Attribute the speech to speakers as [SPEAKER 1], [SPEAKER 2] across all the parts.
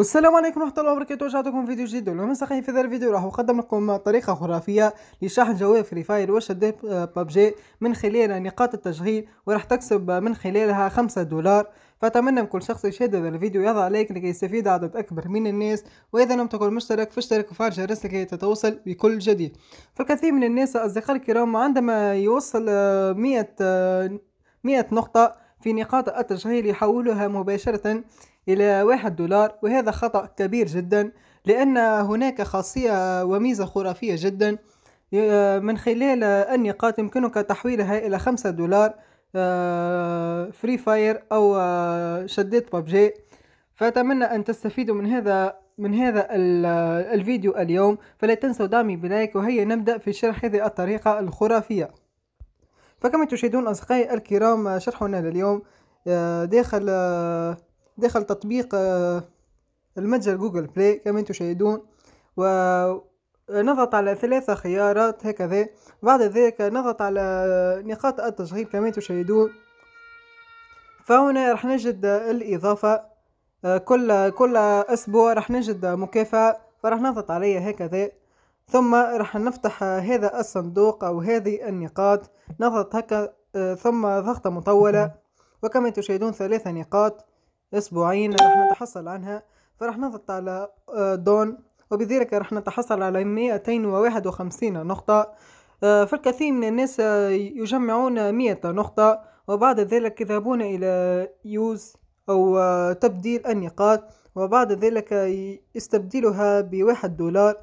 [SPEAKER 1] والسلام عليكم ورحمة الله وبركاته رجعتكم فيديو جديد واليوم صحيح في هذا الفيديو راح أقدم لكم طريقة خرافية لشحن جوال فري فاير وشد ببجي من خلال نقاط التشغيل وراح تكسب من خلالها خمسة دولار فأتمنى من كل شخص يشاهد هذا الفيديو يضع لايك لكي يستفيد عدد أكبر من الناس وإذا لم تكن مشترك فاشترك وفعل جرس لكي تتوصل بكل جديد فالكثير من الناس أصدقاء الكرام عندما يوصل 100 آه، 100 آه، نقطة في نقاط التشغيل يحولها مباشرة إلى واحد دولار وهذا خطأ كبير جدا لأن هناك خاصية وميزة خرافية جدا آه، من خلال النقاط يمكنك تحويلها إلى خمسة دولار فري آه، فاير أو آه، شدات ببجي فأتمنى أن تستفيدوا من هذا من هذا الفيديو اليوم فلا تنسوا دعمي بلايك وهيا نبدأ في شرح هذه الطريقة الخرافية فكما تشاهدون أصدقائي الكرام شرحنا لليوم داخل داخل تطبيق آه، المتجر جوجل بلاي كما تشاهدون ونضغط آه، على ثلاثة خيارات هكذا بعد ذلك نضغط على آه، نقاط التشغيل كما تشاهدون فهنا راح نجد الإضافة كل كل أسبوع راح نجد مكافأة فراح نضغط عليها هكذا ثم راح نفتح هذا الصندوق أو هذه النقاط نضغط هكا ثم ضغطة مطولة وكما تشاهدون ثلاثة نقاط أسبوعين راح نتحصل عنها فراح نضغط على آه، دون وبذلك راح نتحصل على 251 نقطة آه، فالكثير من الناس آه، يجمعون 100 نقطة وبعد ذلك يذهبون إلى يوز أو تبديل النقاط وبعد ذلك يستبدلها بواحد دولار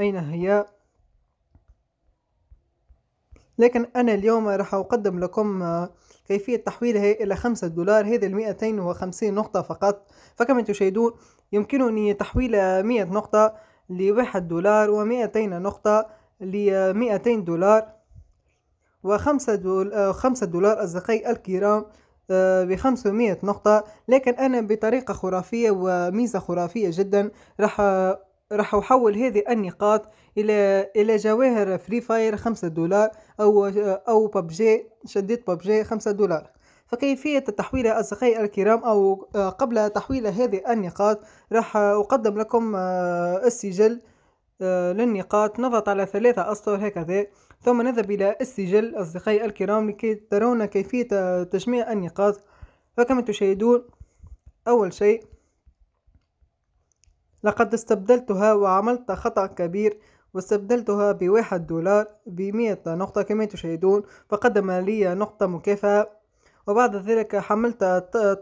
[SPEAKER 1] أين هي؟ لكن أنا اليوم راح أقدم لكم آه، كيفية تحويلها إلى خمسة دولار هذه المئتين وخمسين نقطة فقط فكما تشاهدون يمكنني تحويل مئة نقطة لواحد دولار ومئتين نقطة لمئتين دولار وخمسة دول... آه، خمسة دولار أصدقائي الكرام آه، بخمسمائة نقطة لكن أنا بطريقة خرافية وميزة خرافية جدا راح راح احول هذه النقاط الى الى جواهر فري فاير خمسة دولار او او ببجي شديد ببجي خمسة دولار فكيفية التحويل أصدقائي الكرام أو آه، قبل تحويل هذه النقاط راح أقدم لكم آه، السجل آه، للنقاط نضغط على ثلاثة أسطر هكذا ثم نذهب إلى السجل أصدقائي الكرام لكي ترون كيفية تجميع النقاط فكما تشاهدون أول شيء لقد استبدلتها وعملت خطأ كبير واستبدلتها بواحد دولار بمئة نقطة كما تشاهدون فقدم لي نقطة مكافأة وبعد ذلك حملت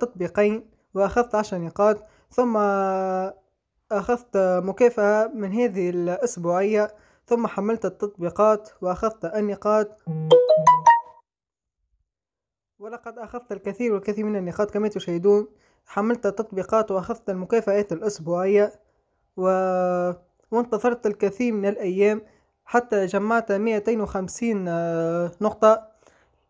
[SPEAKER 1] تطبيقين وأخذت عشر نقاط ثم أخذت مكافأة من هذه الأسبوعية ثم حملت التطبيقات وأخذت النقاط ولقد أخذت الكثير والكثير من النقاط كما تشاهدون حملت التطبيقات وأخذت المكافآت الأسبوعية و... وانتظرت الكثير من الأيام حتى جمعت 250 آه، نقطة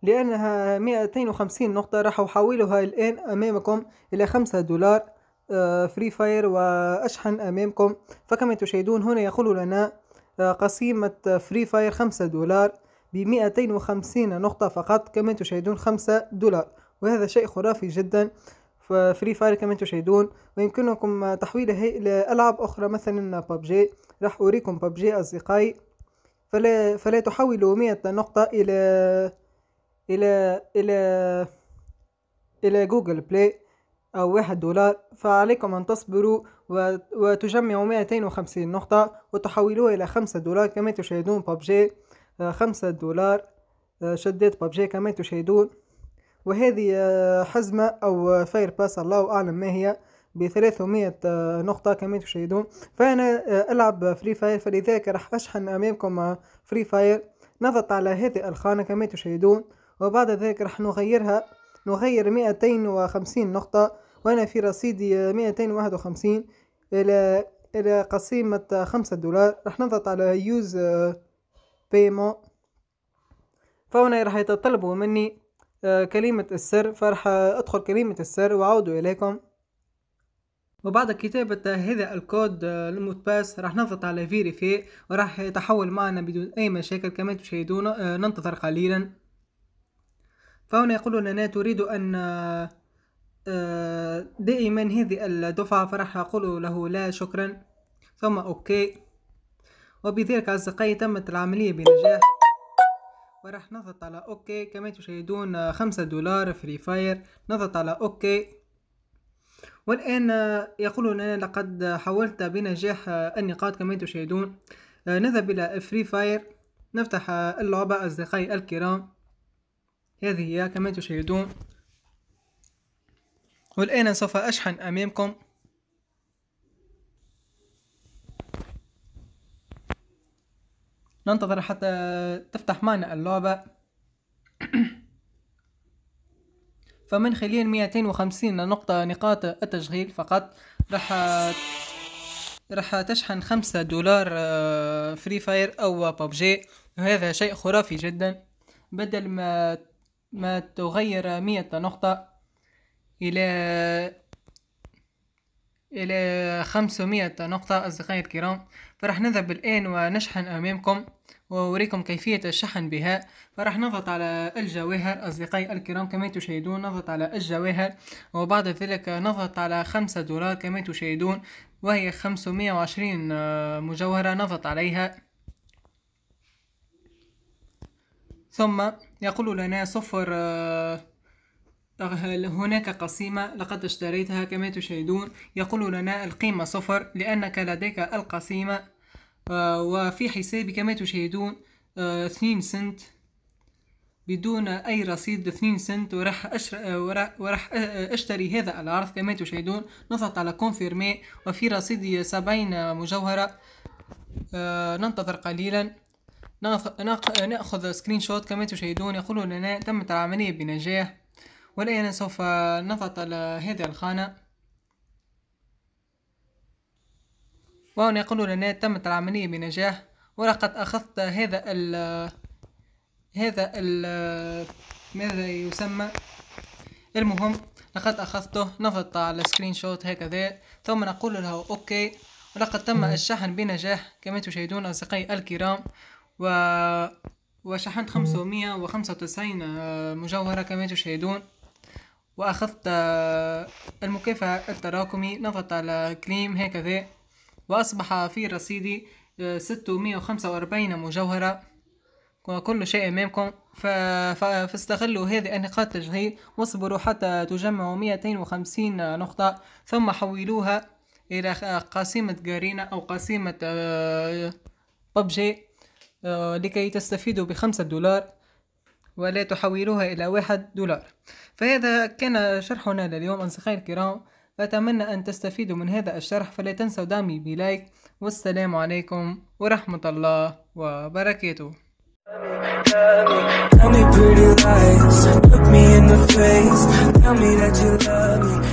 [SPEAKER 1] لأنها 250 نقطة راح أحولها الآن أمامكم إلى 5 دولار فري آه، فاير وأشحن أمامكم فكما تشاهدون هنا يقول لنا آه، قسيمة فري فاير 5 دولار ب 250 نقطة فقط كما تشاهدون 5 دولار وهذا شيء خرافي جدا وفري فاير كما تشاهدون ويمكنكم تحويلها إلى ألعاب أخرى مثلا ببجي راح أوريكم ببجي أصدقائي فلا, فلا تحولوا مئة نقطة إلى إلى إلى إلى جوجل بلاي أو واحد دولار فعليكم أن تصبروا وتجمعوا 250 نقطة وتحولوها إلى خمسة دولار كما تشاهدون ببجي آه، خمسة دولار آه، شدات ببجي كما تشاهدون وهذه آه، حزمة أو آه، فاير باس الله أعلم ما هي ب 300 آه، نقطة كما تشاهدون فأنا ألعب فري فاير فلذلك راح أشحن أمامكم فري فاير نضغط على هذه الخانة كما تشاهدون وبعد ذلك راح نغيرها نغير 250 نقطة وأنا في رصيدي 251 إلى إلى قسيمة خمسة دولار راح نضغط على يوز بايمون فهنا راح يتطلبوا مني آه، كلمة السر فرح آه، أدخل كلمة السر وأعود إليكم وبعد كتابة هذا الكود آه، المتباس راح نضغط على فيريفي وراح يتحول معنا بدون أي مشاكل كما تشاهدون ننتظر قليلا فهنا يقول لنا تريد أن دائما هذه الدفعة فراح أقول له لا شكرا ثم أوكي وبذلك أصدقائي تمت العملية بنجاح وراح نضغط على اوكي كما تشاهدون آه، خمسة دولار فري فاير نضغط على اوكي والان آه، يقول لنا لقد حولت بنجاح آه، النقاط كما تشاهدون نذهب الى فري فاير نفتح اللعبة اصدقائي الكرام هذه هي كما تشاهدون والان سوف اشحن امامكم ننتظر حتى تفتح معنا اللعبة فمن خلال 250 نقطة نقاط التشغيل فقط راح راح تشحن خمسة دولار فري آه، فاير أو ببجي وهذا شيء خرافي جدا بدل ما ما تغير مية نقطة إلى إلى 500 نقطة أصدقائي الكرام فرح نذهب الآن ونشحن أمامكم وأوريكم كيفية الشحن بها فرح نضغط على الجواهر أصدقائي الكرام كما تشاهدون نضغط على الجواهر وبعد ذلك نضغط على خمسة دولار كما تشاهدون وهي 520 مجوهرة نضغط عليها ثم يقول لنا صفر هناك قسيمة لقد اشتريتها كما تشاهدون يقول لنا القيمة صفر لأنك لديك القسيمة آه، وفي حسابي كما تشاهدون 2 آه، سنت بدون أي رصيد 2 سنت وراح, أشر... آه، وراح أشتري هذا العرض كما تشاهدون نضغط على كونفيرمي وفي رصيدي 70 مجوهرة ننتظر قليلا ناخذ سكرين شوت كما تشاهدون يقول لنا تمت العملية بنجاح والآن سوف نضغط على هذه الخانة وهنا يقول لنا تمت العملية بنجاح ولقد أخذت هذا ال هذا ال ماذا يسمى المهم لقد أخذته نضغط على سكرين شوت هكذا ثم نقول له أوكي ولقد تم الشحن بنجاح كما تشاهدون أصدقائي الكرام و وشحنت 595 آه، مجوهرة كما تشاهدون وأخذت المكافأة التراكمي نضغط على كليم هكذا وأصبح في رصيدي آه، ستمية وخمسة وأربعين مجوهرة وكل شيء أمامكم فاستغلوا هذه النقاط تشغيل واصبروا حتى تجمعوا مئتين وخمسين نقطة ثم حولوها إلى قاسمة جارينا أو قاسمة آه، ببجي آه، لكي تستفيدوا بخمسة دولار ولا تحولوها إلى واحد دولار فهذا كان شرحنا لليوم أصدقائي الكرام أتمنى أن تستفيدوا من هذا الشرح فلا تنسوا دعمي بلايك والسلام عليكم ورحمة الله وبركاته Tell me pretty lies, look me in the face, tell me that you love me